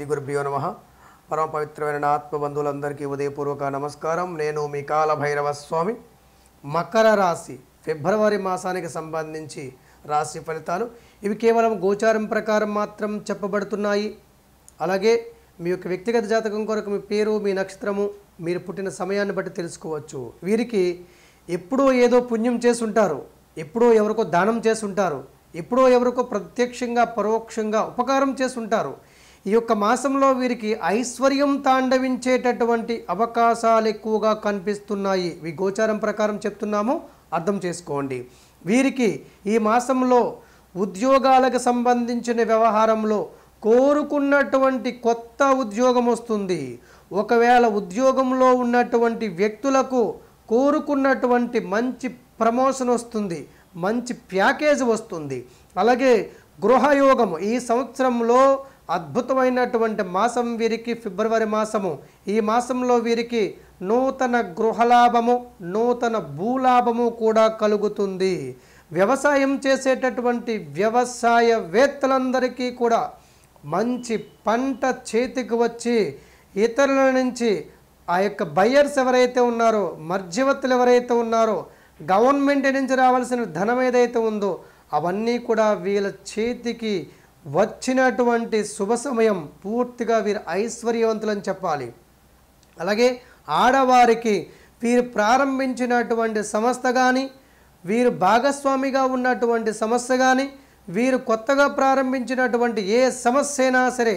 శ్రీ గురుభ్యో నమ పరమ పవిత్రమైన ఆత్మబంధువులందరికీ ఉదయపూర్వక నమస్కారం నేను మీ కాలభైరవ స్వామి మకర రాశి ఫిబ్రవరి మాసానికి సంబంధించి రాశి ఫలితాలు ఇవి కేవలం గోచారం ప్రకారం మాత్రం చెప్పబడుతున్నాయి అలాగే మీ యొక్క వ్యక్తిగత జాతకం కొరకు మీ పేరు మీ నక్షత్రము మీరు పుట్టిన సమయాన్ని బట్టి తెలుసుకోవచ్చు వీరికి ఎప్పుడో ఏదో పుణ్యం చేసి ఉంటారు ఎప్పుడో ఎవరికో దానం చేసి ఉంటారు ఎప్పుడో ఎవరికో ప్రత్యక్షంగా పరోక్షంగా ఉపకారం చేసి ఉంటారు ఈ యొక్క మాసంలో వీరికి ఐశ్వర్యం తాండవించేటటువంటి అవకాశాలు ఎక్కువగా కనిపిస్తున్నాయి ఈ గోచారం ప్రకారం చెప్తున్నాము అర్థం చేసుకోండి వీరికి ఈ మాసంలో ఉద్యోగాలకు సంబంధించిన వ్యవహారంలో కోరుకున్నటువంటి కొత్త ఉద్యోగం వస్తుంది ఒకవేళ ఉద్యోగంలో ఉన్నటువంటి వ్యక్తులకు కోరుకున్నటువంటి మంచి ప్రమోషన్ వస్తుంది మంచి ప్యాకేజ్ వస్తుంది అలాగే గృహయోగము ఈ సంవత్సరంలో అద్భుతమైనటువంటి మాసం వీరికి ఫిబ్రవరి మాసము ఈ మాసంలో వీరికి నూతన గృహలాభము నూతన భూలాభము కూడా కలుగుతుంది వ్యవసాయం చేసేటటువంటి వ్యవసాయవేత్తలందరికీ కూడా మంచి పంట చేతికి వచ్చి ఇతరుల నుంచి ఆ యొక్క బయ్యర్స్ ఎవరైతే ఉన్నారో మధ్యవర్తులు ఎవరైతే ఉన్నారో గవర్నమెంట్ నుంచి రావాల్సిన ధనం ఏదైతే ఉందో అవన్నీ కూడా వీళ్ళ చేతికి వచ్చినటువంటి శుభ సమయం పూర్తిగా వీరు ఐశ్వర్యవంతులని చెప్పాలి అలాగే ఆడవారికి వీరు ప్రారంభించినటువంటి సంస్థ కానీ వీరు భాగస్వామిగా ఉన్నటువంటి సమస్య కానీ వీరు కొత్తగా ప్రారంభించినటువంటి ఏ సమస్య అయినా సరే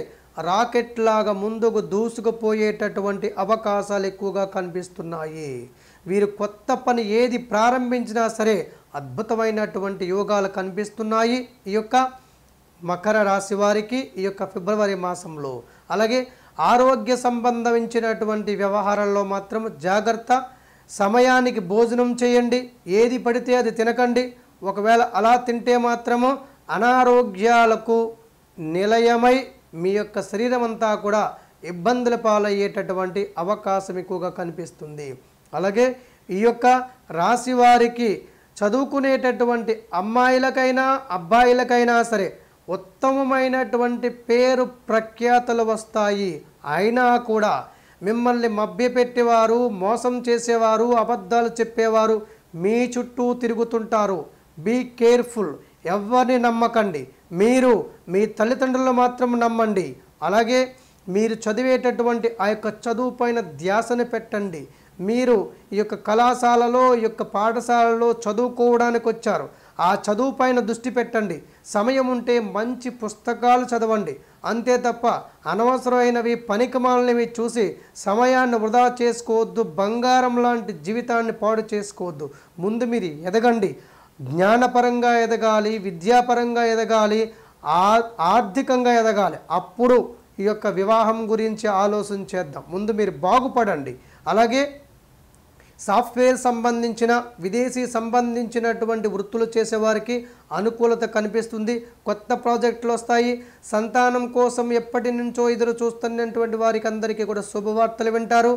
రాకెట్ లాగా ముందుకు దూసుకుపోయేటటువంటి అవకాశాలు ఎక్కువగా కనిపిస్తున్నాయి వీరు కొత్త పని ఏది ప్రారంభించినా సరే అద్భుతమైనటువంటి యోగాలు కనిపిస్తున్నాయి ఈ యొక్క మకర రాశి వారికి ఈ యొక్క ఫిబ్రవరి మాసంలో అలాగే ఆరోగ్య సంబంధించినటువంటి వ్యవహారాల్లో మాత్రం జాగ్రత్త సమయానికి భోజనం చేయండి ఏది పడితే అది తినకండి ఒకవేళ అలా తింటే మాత్రము అనారోగ్యాలకు నిలయమై మీ యొక్క శరీరం అంతా కూడా ఇబ్బందుల పాలయ్యేటటువంటి అవకాశం ఎక్కువగా కనిపిస్తుంది అలాగే ఈ యొక్క రాశి వారికి చదువుకునేటటువంటి అమ్మాయిలకైనా అబ్బాయిలకైనా సరే ఉత్తమమైనటువంటి పేరు ప్రఖ్యాతలు వస్తాయి అయినా కూడా మిమ్మల్ని మభ్యపెట్టేవారు మోసం చేసేవారు అబద్ధాలు చెప్పేవారు మీ చుట్టూ తిరుగుతుంటారు బీ కేర్ఫుల్ ఎవరిని నమ్మకండి మీరు మీ తల్లిదండ్రులు మాత్రం నమ్మండి అలాగే మీరు చదివేటటువంటి ఆ యొక్క చదువు పైన ధ్యాసను పెట్టండి మీరు ఈ యొక్క కళాశాలలో ఈ యొక్క పాఠశాలలో చదువుకోవడానికి వచ్చారు ఆ చదువు పైన దృష్టి పెట్టండి సమయం ఉంటే మంచి పుస్తకాలు చదవండి అంతే తప్ప అనవసరమైనవి పనికిమాలనివి చూసి సమయాన్ని వృధా చేసుకోవద్దు బంగారం లాంటి జీవితాన్ని పాడు చేసుకోవద్దు ముందు మీరు ఎదగండి జ్ఞానపరంగా ఎదగాలి విద్యాపరంగా ఎదగాలి ఆర్థికంగా ఎదగాలి అప్పుడు ఈ యొక్క వివాహం గురించి ఆలోచన చేద్దాం ముందు మీరు బాగుపడండి అలాగే సాఫ్ట్వేర్ సంబంధించిన విదేశీ సంబంధించినటువంటి వృత్తులు చేసేవారికి అనుకూలత కనిపిస్తుంది కొత్త ప్రాజెక్టులు వస్తాయి సంతానం కోసం ఎప్పటి నుంచో ఎదురు చూస్తున్నటువంటి వారికి అందరికీ కూడా శుభవార్తలు వింటారు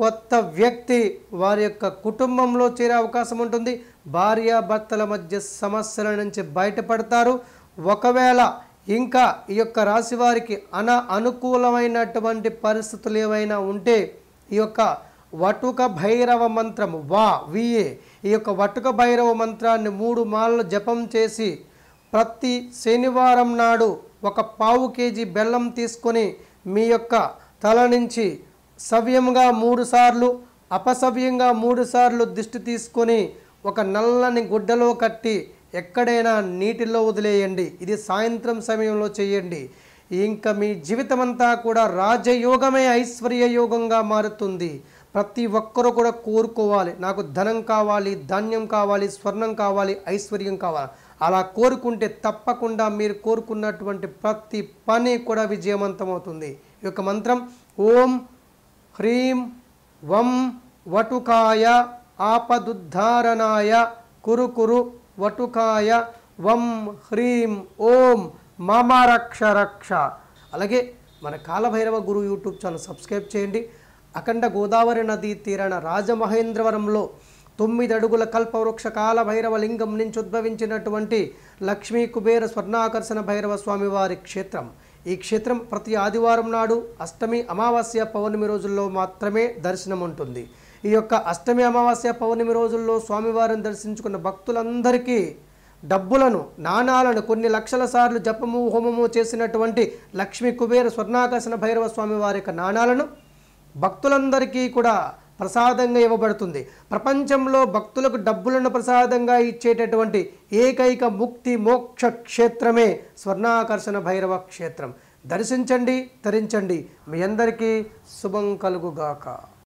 కొత్త వ్యక్తి వారి యొక్క కుటుంబంలో చేరే అవకాశం ఉంటుంది భార్యాభర్తల మధ్య సమస్యల నుంచి బయటపడతారు ఒకవేళ ఇంకా ఈ యొక్క రాశి వారికి అన అనుకూలమైనటువంటి పరిస్థితులు ఏవైనా ఉంటే ఈ యొక్క వటుక భైరవ మంత్రం వా విఏ ఈ యొక్క వటుక భైరవ మంత్రాన్ని మూడు మాలలు జపం చేసి ప్రతి శనివారం నాడు ఒక పావు కేజీ బెల్లం తీసుకొని మీ యొక్క తల నుంచి సవ్యంగా మూడుసార్లు అపసవ్యంగా మూడుసార్లు దిష్టి తీసుకొని ఒక నల్లని గుడ్డలో కట్టి ఎక్కడైనా నీటిలో వదిలేయండి ఇది సాయంత్రం సమయంలో చేయండి ఇంకా మీ జీవితమంతా కూడా రాజయోగమే ఐశ్వర్య యోగంగా మారుతుంది ప్రతి ఒక్కరూ కూడా కోరుకోవాలి నాకు ధనం కావాలి ధాన్యం కావాలి స్వర్ణం కావాలి ఐశ్వర్యం కావాలి అలా కోరుకుంటే తప్పకుండా మీరు కోరుకున్నటువంటి ప్రతి పని కూడా విజయవంతమవుతుంది ఈ యొక్క మంత్రం ఓం హ్రీం వం వటుకాయ ఆపదుద్ధారణాయ కురు కురు వటుకాయ వం హ్రీం ఓం మమ రక్ష రక్ష అలాగే మన Kalabhairava Guru YouTube channel subscribe చేయండి అఖండ గోదావరి నదీ తీరాన రాజమహేంద్రవరంలో తొమ్మిది అడుగుల కల్పవృక్ష కాల భైరవ లింగం నుంచి ఉద్భవించినటువంటి లక్ష్మీ కుబేర స్వర్ణాకర్షణ భైరవ స్వామివారి క్షేత్రం ఈ క్షేత్రం ప్రతి ఆదివారం నాడు అష్టమి అమావాస్య పౌర్ణమి రోజుల్లో మాత్రమే దర్శనం ఉంటుంది ఈ యొక్క అష్టమి అమావాస్య పౌర్ణమి రోజుల్లో స్వామివారిని దర్శించుకున్న భక్తులందరికీ డబ్బులను నాణాలను కొన్ని లక్షల సార్లు జపము హోమము చేసినటువంటి లక్ష్మీ కుబేర స్వర్ణాకర్షణ భైరవ స్వామి వారి యొక్క నాణాలను భక్తులందరికీ కూడా ప్రసాదంగా ఇవ్వబడుతుంది ప్రపంచంలో భక్తులకు డబ్బులను ప్రసాదంగా ఇచ్చేటటువంటి ఏకైక ముక్తి మోక్ష క్షేత్రమే స్వర్ణాకర్షణ భైరవ క్షేత్రం దర్శించండి ధరించండి మీ అందరికీ శుభం కలుగుగాక